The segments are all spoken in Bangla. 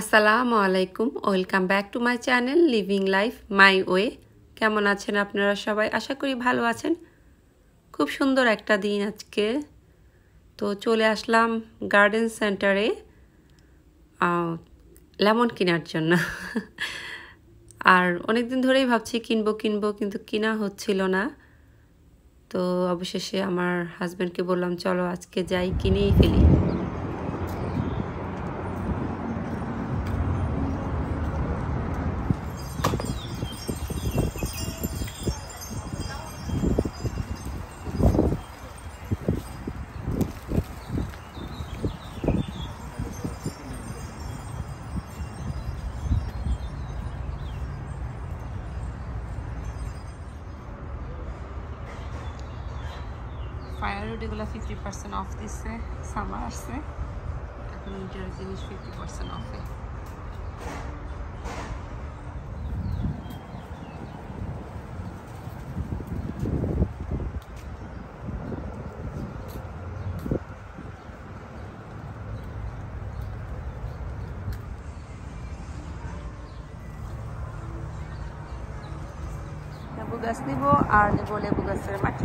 আসসালামু আলাইকুম welcome back to my channel living life my way কেমন আছেন আপনারা সবাই আশা করি ভালো আছেন খুব সুন্দর একটা দিন আজকে তো চলে আসলাম গার্ডেন সেন্টারে লেমন কেনার জন্য আর অনেক দিন ধরেই ভাবছি কিনবো কিনবো কিন্তু কিনা হচ্ছিল না তো অবশেষে আমার হাজব্যান্ডকে বললাম চলো আজকে যাই কিনেই ফেলি এগুলো ফিফটি পার্সেন্ট অফ দিচ্ছে সামার আসছে এখন উইন্টারের জিনিস ফিফটি পার্সেন্ট অফে নিব আর নেবো লেবু গাছের মাটি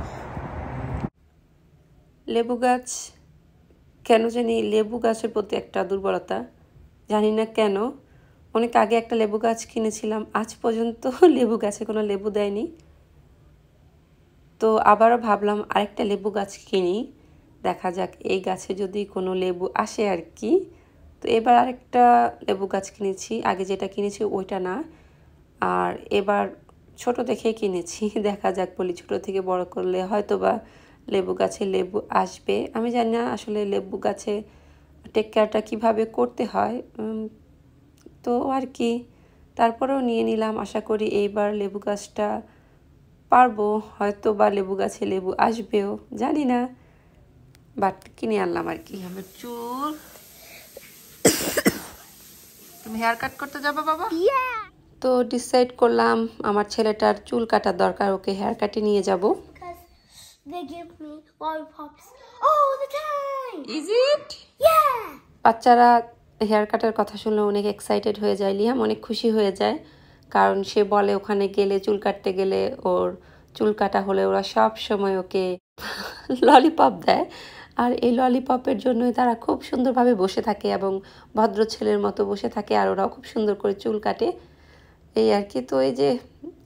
লেবু গাছ কেন জানি লেবু গাছের প্রতি একটা দুর্বলতা জানি না কেন অনেক আগে একটা লেবু গাছ কিনেছিলাম আজ পর্যন্ত লেবু গাছে কোনো লেবু দেয়নি তো আবারও ভাবলাম আরেকটা লেবু গাছ কিনি দেখা যাক এই গাছে যদি কোনো লেবু আসে আর কি তো এবার আরেকটা লেবু গাছ কিনেছি আগে যেটা কিনেছি ওইটা না আর এবার ছোট দেখে কিনেছি দেখা যাক বলি ছোট থেকে বড় করলে হয়তো বা লেবু গাছে লেবু আসবে আমি জানি না আসলে লেবু গাছে টেক কেয়ারটা কীভাবে করতে হয় তো আর কি তারপরেও নিয়ে নিলাম আশা করি এইবার লেবু গাছটা পারবো হয়তো বা লেবু গাছে লেবু আসবেও জানি না বাট কিনে আনলাম আর কি আমার চুল তুমি হেয়ার কাট করতে যাবো বাবা তো ডিসাইড করলাম আমার ছেলেটার চুল কাটার দরকার ওকে হেয়ার কাটে নিয়ে যাবো They give me lollipops all the time. Is it? Yeah. বাচ্চারা হেয়ার কাটার কথা শুনলে অনেক এক্সাইটেড হয়ে যায় লিহাম অনেক খুশি হয়ে যায় কারণ সে বলে ওখানে গেলে চুল কাটতে গেলে ওর চুল কাটা হলে ওরা সব সময় ওকে ললিপপ দেয় আর এই ললিপপের জন্যই তারা খুব সুন্দরভাবে বসে থাকে এবং ভদ্র ছেলের মতো বসে থাকে আর ওরাও খুব সুন্দর করে চুল কাটে এই আর কি তো এই যে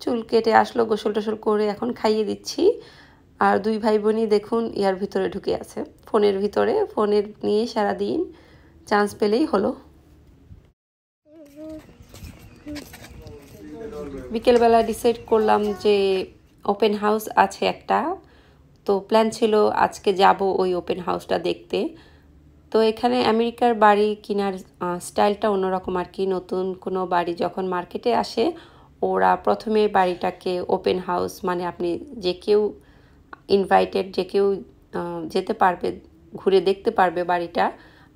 চুল কেটে আসলো গোসল টোসল করে এখন খাইয়ে দিচ্ছি আর দুই ভাই বোনই দেখুন ইয়ার ভিতরে ঢুকে আছে ফোনের ভিতরে ফোনের নিয়ে সারাদিন চান্স পেলেই হলো বিকেলবেলা ডিসাইড করলাম যে ওপেন হাউস আছে একটা তো প্ল্যান ছিল আজকে যাব ওই ওপেন হাউসটা দেখতে তো এখানে আমেরিকার বাড়ি কেনার স্টাইলটা অন্যরকম আর কি নতুন কোনো বাড়ি যখন মার্কেটে আসে ওরা প্রথমে বাড়িটাকে ওপেন হাউস মানে আপনি যে কেউ ইনভাইটেড যে কেউ যেতে পারবে ঘুরে দেখতে পারবে বাড়িটা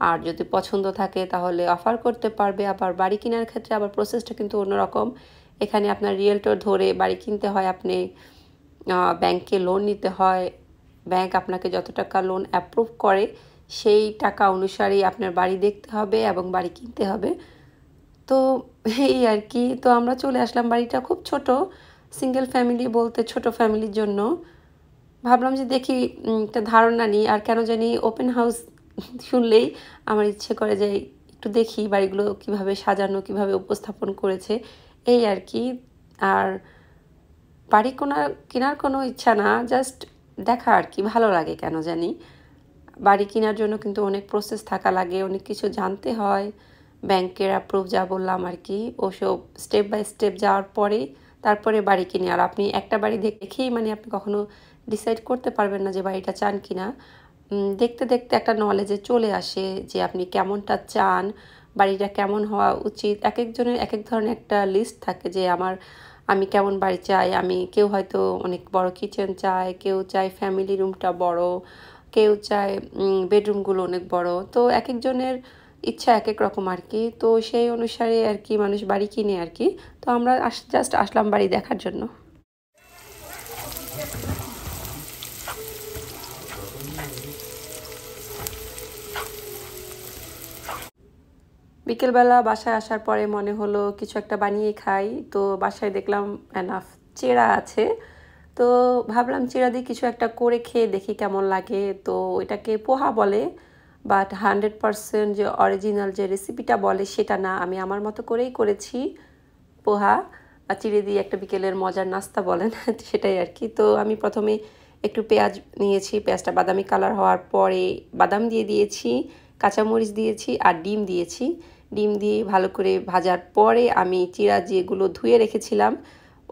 আর যদি পছন্দ থাকে তাহলে অফার করতে পারবে আবার বাড়ি কেনার ক্ষেত্রে আবার প্রসেসটা কিন্তু অন্যরকম এখানে আপনার রিয়েলটর ধরে বাড়ি কিনতে হয় আপনি ব্যাংকে লোন নিতে হয় ব্যাংক আপনাকে যত টাকা লোন অ্যাপ্রুভ করে সেই টাকা অনুসারেই আপনার বাড়ি দেখতে হবে এবং বাড়ি কিনতে হবে তো এই আর কি তো আমরা চলে আসলাম বাড়িটা খুব ছোট সিঙ্গেল ফ্যামিলি বলতে ছোট ফ্যামিলির জন্য ভাবলাম যে দেখি একটা ধারণা নিই আর কেন জানি ওপেন হাউস শুনলেই আমার ইচ্ছে করে যে একটু দেখি বাড়িগুলো কিভাবে সাজানো কিভাবে উপস্থাপন করেছে এই আর কি আর বাড়ি কোনার কেনার কোনো ইচ্ছা না জাস্ট দেখা আর কি ভালো লাগে কেন জানি বাড়ি কেনার জন্য কিন্তু অনেক প্রসেস থাকা লাগে অনেক কিছু জানতে হয় ব্যাংকের অ্যাপ্রুভ যা বললাম আর কি ওসব স্টেপ বাই স্টেপ যাওয়ার পরে তারপরে বাড়ি কিনে আর আপনি একটা বাড়ি দেখেই মানে আপনি কখনো ডিসাইড করতে পারবেন না যে বাড়িটা চান কি না দেখতে দেখতে একটা নলেজে চলে আসে যে আপনি কেমনটা চান বাড়িটা কেমন হওয়া উচিত এক একজনের এক এক ধরনের একটা লিস্ট থাকে যে আমার আমি কেমন বাড়ি চাই আমি কেউ হয়তো অনেক বড় কিচেন চায় কেউ চায় ফ্যামিলি রুমটা বড় কেউ চায় বেডরুমগুলো অনেক বড় তো এক একজনের ইচ্ছা এক এক রকম আর কি তো সেই অনুসারে আর কি মানুষ বাড়ি কিনে আর কি তো আমরা জাস্ট আসলাম বাড়ি দেখার জন্য বিকেলবেলা বাসায় আসার পরে মনে হলো কিছু একটা বানিয়ে খাই তো বাসায় দেখলাম অ্যানাফ চেরা আছে তো ভাবলাম চেরা দিয়ে কিছু একটা করে খেয়ে দেখি কেমন লাগে তো এটাকে পোহা বলে বাট হান্ড্রেড পারসেন্ট যে অরিজিনাল যে রেসিপিটা বলে সেটা না আমি আমার মতো করেই করেছি পোহা আর চিড়ে দিয়ে একটা বিকেলের মজার নাস্তা বলেন সেটাই আর কি তো আমি প্রথমে একটু পেঁয়াজ নিয়েছি পেঁয়াজটা বাদামি কালার হওয়ার পরে বাদাম দিয়ে দিয়েছি কাঁচামরিচ দিয়েছি আর ডিম দিয়েছি ডিম দিয়ে ভালো করে ভাজার পরে আমি চিরা যেগুলো ধুয়ে রেখেছিলাম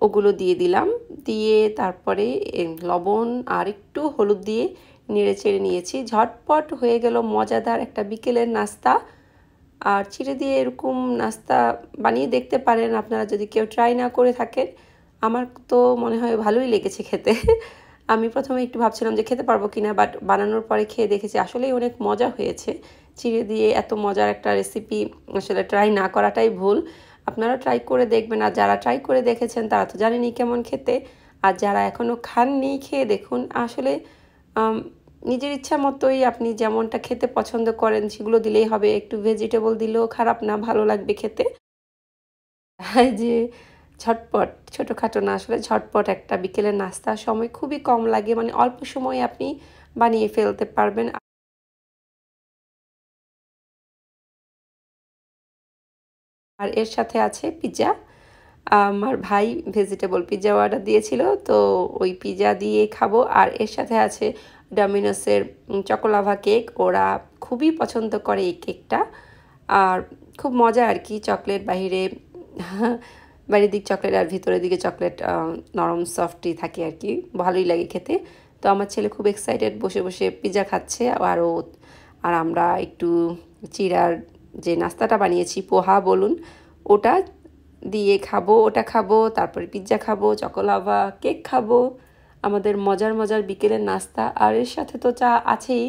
ওগুলো দিয়ে দিলাম দিয়ে তারপরে লবণ আর একটু হলুদ দিয়ে নেড়ে চেড়ে নিয়েছি ঝটপট হয়ে গেল মজাদার একটা বিকেলের নাস্তা আর চিড়ে দিয়ে এরকম নাস্তা বানিয়ে দেখতে পারেন আপনারা যদি কেউ ট্রাই না করে থাকেন আমার তো মনে হয় ভালোই লেগেছে খেতে আমি প্রথমে একটু ভাবছিলাম যে খেতে পারবো কিনা বাট বানানোর পরে খেয়ে দেখেছি আসলেই অনেক মজা হয়েছে চিড়ে দিয়ে এত মজার একটা রেসিপি আসলে ট্রাই না করাটাই ভুল আপনারা ট্রাই করে দেখবেন আর যারা ট্রাই করে দেখেছেন তারা তো জানেনি কেমন খেতে আর যারা এখনও খাননি খেয়ে দেখুন আসলে নিজের ইচ্ছা মতোই আপনি যেমনটা খেতে পছন্দ করেন সেগুলো দিলেই হবে একটু ভেজিটেবল দিলেও খারাপ না ভালো লাগবে খেতে যে ঝটপট ছোটোখাটো না আসলে ঝটপট একটা বিকেলের নাস্তার সময় খুবই কম লাগে মানে অল্প সময়ে আপনি বানিয়ে ফেলতে পারবেন আর এর সাথে আছে পিৎজা আমার ভাই ভেজিটেবল পিৎজা অর্ডার দিয়েছিল তো ওই পিৎজা দিয়ে খাবো আর এর সাথে আছে ডমিনোসের চকোলাভা কেক ওরা খুবই পছন্দ করে এই কেকটা আর খুব মজা আর কি চকলেট বাহিরে বাইরের দিক চকলেট আর ভিতরের দিকে চকলেট নরম সফটই থাকে আর কি ভালোই লাগে খেতে তো আমার ছেলে খুব এক্সাইটেড বসে বসে পিৎজা খাচ্ছে আর ও আর আমরা একটু চিরার যে নাস্তাটা বানিয়েছি পোহা বলুন ওটা দিয়ে খাবো ওটা খাবো তারপরে পিৎজা খাবো চকোলাভা কেক খাবো আমাদের মজার মজার বিকেলের নাস্তা আর এর সাথে তো চা আছেই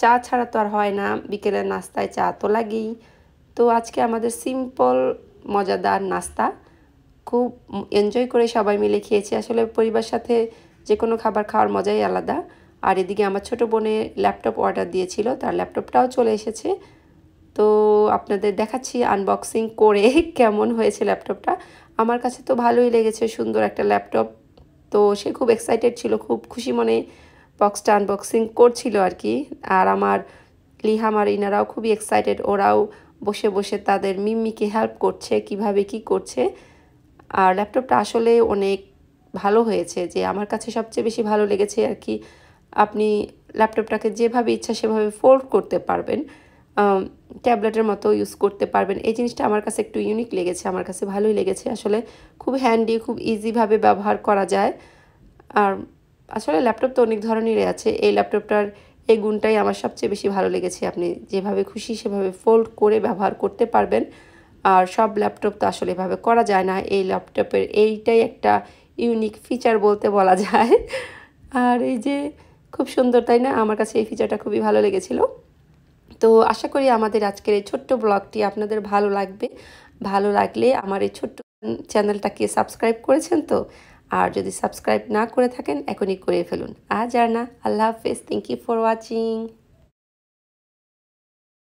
চা ছাড়া তো আর হয় না বিকেলের নাস্তায় চা তো লাগেই তো আজকে আমাদের সিম্পল মজাদার নাস্তা খুব এনজয় করে সবাই মিলে খেয়েছি আসলে পরিবার সাথে যে কোনো খাবার খাওয়ার মজাই আলাদা আর এদিকে আমার ছোট বোনে ল্যাপটপ অর্ডার দিয়েছিল তার ল্যাপটপটাও চলে এসেছে তো আপনাদের দেখাচ্ছি আনবক্সিং করে কেমন হয়েছে ল্যাপটপটা আমার কাছে তো ভালোই লেগেছে সুন্দর একটা ল্যাপটপ তো সে খুব এক্সাইটেড ছিল খুব খুশি মনে বক্সটা আনবক্সিং করছিল আর কি আর আমার লিহামার ইনারাও খুবই এক্সাইটেড ওরাও বসে বসে তাদের মিম্মিকে হেল্প করছে কিভাবে কি করছে আর ল্যাপটপটা আসলে অনেক ভালো হয়েছে যে আমার কাছে সবচেয়ে বেশি ভালো লেগেছে আর কি আপনি ল্যাপটপটাকে যেভাবে ইচ্ছা সেভাবে ফোল্ড করতে পারবেন ট্যাবলেটের মতো ইউজ করতে পারবেন এই জিনিসটা আমার কাছে একটু ইউনিক লেগেছে আমার কাছে ভালোই লেগেছে আসলে খুব হ্যান্ডি খুব ইজিভাবে ব্যবহার করা যায় আর আসলে ল্যাপটপ তো অনেক ধরনেরই আছে এই ল্যাপটপটার এই গুণটাই আমার সবচেয়ে বেশি ভালো লেগেছে আপনি যেভাবে খুশি সেভাবে ফোল্ড করে ব্যবহার করতে পারবেন আর সব ল্যাপটপ তো আসলে এভাবে করা যায় না এই ল্যাপটপের এইটাই একটা ইউনিক ফিচার বলতে বলা যায় আর এই যে খুব সুন্দর তাই না আমার কাছে এই ফিচারটা খুবই ভালো লেগেছিলো তো আশা করি আমাদের আজকের এই ছোট্ট ব্লগটি আপনাদের ভালো লাগবে ভালো লাগলে আমার এই ছোট্ট চ্যানেলটাকে সাবস্ক্রাইব করেছেন তো আর যদি সাবস্ক্রাইব না করে থাকেন এখনই করে ফেলুন আজ আর না আল্লাহ হাফেজ থ্যাংক ইউ ফর ওয়াচিং